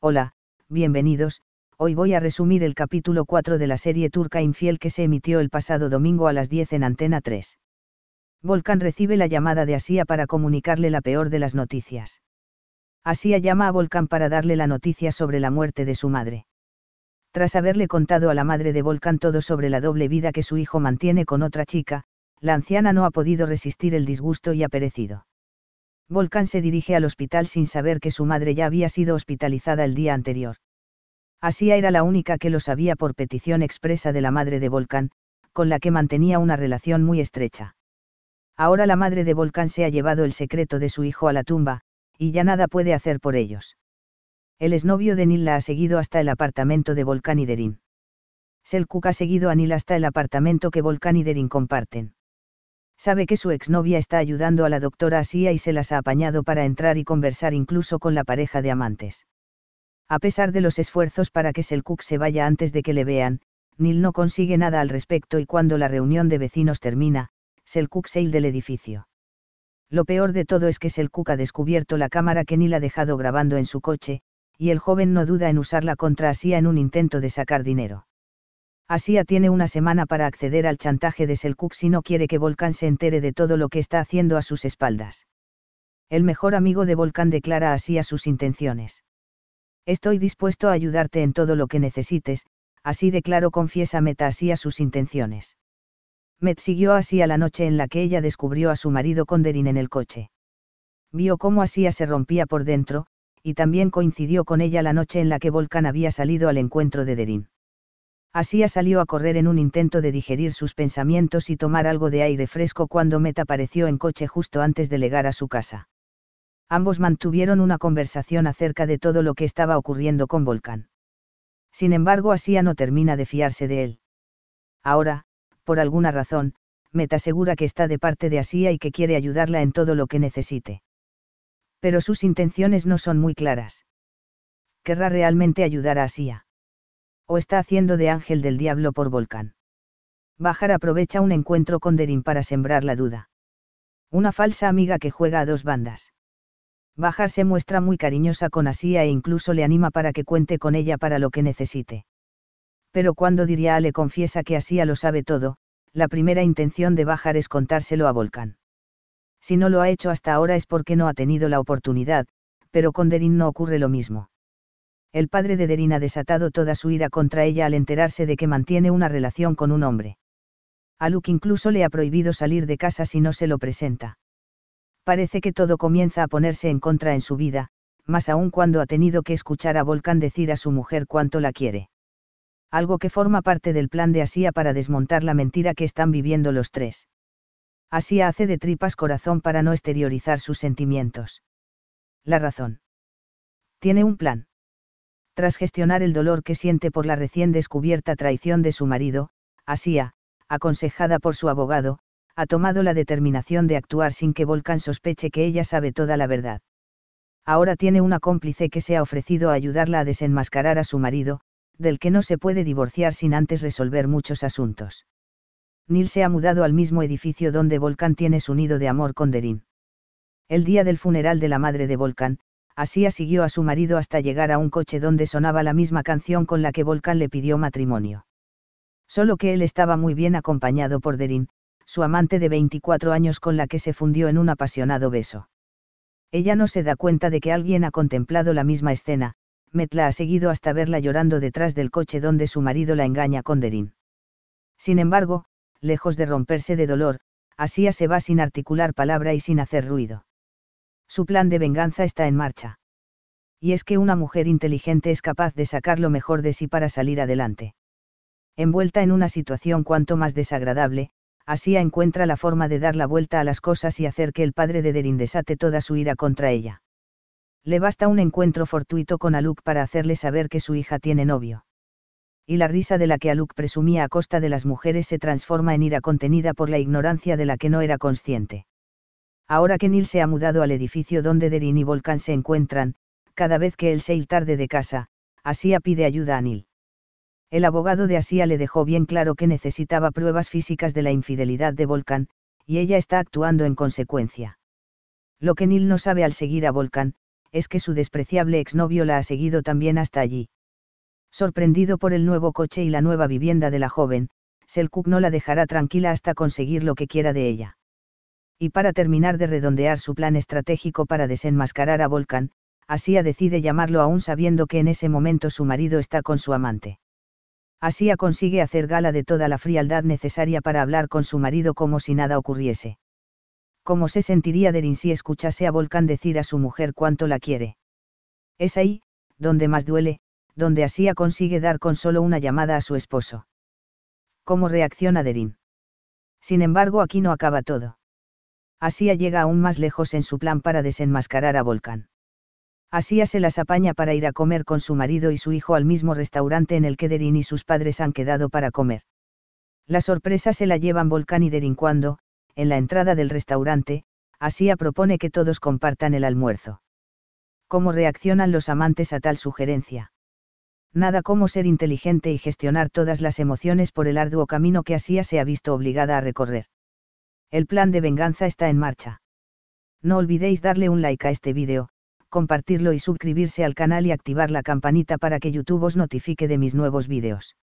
Hola, bienvenidos, hoy voy a resumir el capítulo 4 de la serie turca Infiel que se emitió el pasado domingo a las 10 en Antena 3. Volkan recibe la llamada de Asia para comunicarle la peor de las noticias. Asia llama a Volkan para darle la noticia sobre la muerte de su madre. Tras haberle contado a la madre de Volkan todo sobre la doble vida que su hijo mantiene con otra chica, la anciana no ha podido resistir el disgusto y ha perecido. Volcán se dirige al hospital sin saber que su madre ya había sido hospitalizada el día anterior. Asia era la única que lo sabía por petición expresa de la madre de Volcán, con la que mantenía una relación muy estrecha. Ahora la madre de Volcán se ha llevado el secreto de su hijo a la tumba, y ya nada puede hacer por ellos. El exnovio de Nil la ha seguido hasta el apartamento de Volcán y Derin. Selkuk ha seguido a Nil hasta el apartamento que Volcán y Derin comparten sabe que su exnovia está ayudando a la doctora Asia y se las ha apañado para entrar y conversar incluso con la pareja de amantes. A pesar de los esfuerzos para que Selkuk se vaya antes de que le vean, Neil no consigue nada al respecto y cuando la reunión de vecinos termina, Selkuk se del edificio. Lo peor de todo es que Selkuk ha descubierto la cámara que Neil ha dejado grabando en su coche, y el joven no duda en usarla contra Asia en un intento de sacar dinero. Asia tiene una semana para acceder al chantaje de Selkuk si no quiere que Volcán se entere de todo lo que está haciendo a sus espaldas. El mejor amigo de Volcán declara así a sus intenciones. Estoy dispuesto a ayudarte en todo lo que necesites, así declaró confiesa Meta así a sus intenciones. Met siguió así a la noche en la que ella descubrió a su marido con Derin en el coche. Vio cómo Asia se rompía por dentro, y también coincidió con ella la noche en la que Volcán había salido al encuentro de Derin. Asia salió a correr en un intento de digerir sus pensamientos y tomar algo de aire fresco cuando Meta apareció en coche justo antes de llegar a su casa. Ambos mantuvieron una conversación acerca de todo lo que estaba ocurriendo con Volcán. Sin embargo, Asia no termina de fiarse de él. Ahora, por alguna razón, Meta asegura que está de parte de Asia y que quiere ayudarla en todo lo que necesite. Pero sus intenciones no son muy claras. ¿Querrá realmente ayudar a Asia? o está haciendo de ángel del diablo por Volcán. Bajar aprovecha un encuentro con Derin para sembrar la duda. Una falsa amiga que juega a dos bandas. Bajar se muestra muy cariñosa con Asia e incluso le anima para que cuente con ella para lo que necesite. Pero cuando Diria le confiesa que Asia lo sabe todo, la primera intención de Bajar es contárselo a Volcán. Si no lo ha hecho hasta ahora es porque no ha tenido la oportunidad, pero con Derin no ocurre lo mismo el padre de Derin ha desatado toda su ira contra ella al enterarse de que mantiene una relación con un hombre. A Luke incluso le ha prohibido salir de casa si no se lo presenta. Parece que todo comienza a ponerse en contra en su vida, más aún cuando ha tenido que escuchar a Volcan decir a su mujer cuánto la quiere. Algo que forma parte del plan de Asia para desmontar la mentira que están viviendo los tres. Asia hace de tripas corazón para no exteriorizar sus sentimientos. La razón. Tiene un plan tras gestionar el dolor que siente por la recién descubierta traición de su marido, Asia, aconsejada por su abogado, ha tomado la determinación de actuar sin que Volcan sospeche que ella sabe toda la verdad. Ahora tiene una cómplice que se ha ofrecido a ayudarla a desenmascarar a su marido, del que no se puede divorciar sin antes resolver muchos asuntos. Neil se ha mudado al mismo edificio donde Volcan tiene su nido de amor con Derin. El día del funeral de la madre de Volcan, Asia siguió a su marido hasta llegar a un coche donde sonaba la misma canción con la que Volcán le pidió matrimonio. Solo que él estaba muy bien acompañado por Derin, su amante de 24 años con la que se fundió en un apasionado beso. Ella no se da cuenta de que alguien ha contemplado la misma escena, Metla ha seguido hasta verla llorando detrás del coche donde su marido la engaña con Derin. Sin embargo, lejos de romperse de dolor, Asía se va sin articular palabra y sin hacer ruido. Su plan de venganza está en marcha. Y es que una mujer inteligente es capaz de sacar lo mejor de sí para salir adelante. Envuelta en una situación cuanto más desagradable, Asia encuentra la forma de dar la vuelta a las cosas y hacer que el padre de Derin desate toda su ira contra ella. Le basta un encuentro fortuito con Aluk para hacerle saber que su hija tiene novio. Y la risa de la que Aluk presumía a costa de las mujeres se transforma en ira contenida por la ignorancia de la que no era consciente. Ahora que Neil se ha mudado al edificio donde Derin y Volkan se encuentran, cada vez que él se tarde de casa, Asia pide ayuda a Neil. El abogado de Asia le dejó bien claro que necesitaba pruebas físicas de la infidelidad de Volkan, y ella está actuando en consecuencia. Lo que Neil no sabe al seguir a Volkan, es que su despreciable exnovio la ha seguido también hasta allí. Sorprendido por el nuevo coche y la nueva vivienda de la joven, Selkuk no la dejará tranquila hasta conseguir lo que quiera de ella y para terminar de redondear su plan estratégico para desenmascarar a Volcan, Asia decide llamarlo aún sabiendo que en ese momento su marido está con su amante. Asia consigue hacer gala de toda la frialdad necesaria para hablar con su marido como si nada ocurriese. ¿Cómo se sentiría Derin si escuchase a Volcán decir a su mujer cuánto la quiere? Es ahí, donde más duele, donde Asia consigue dar con solo una llamada a su esposo. ¿Cómo reacciona Derin? Sin embargo, aquí no acaba todo. Asia llega aún más lejos en su plan para desenmascarar a Volcán. Asia se las apaña para ir a comer con su marido y su hijo al mismo restaurante en el que Derin y sus padres han quedado para comer. La sorpresa se la llevan Volcán y Derin cuando, en la entrada del restaurante, Asia propone que todos compartan el almuerzo. ¿Cómo reaccionan los amantes a tal sugerencia? Nada como ser inteligente y gestionar todas las emociones por el arduo camino que Asia se ha visto obligada a recorrer. El plan de venganza está en marcha. No olvidéis darle un like a este vídeo, compartirlo y suscribirse al canal y activar la campanita para que YouTube os notifique de mis nuevos vídeos.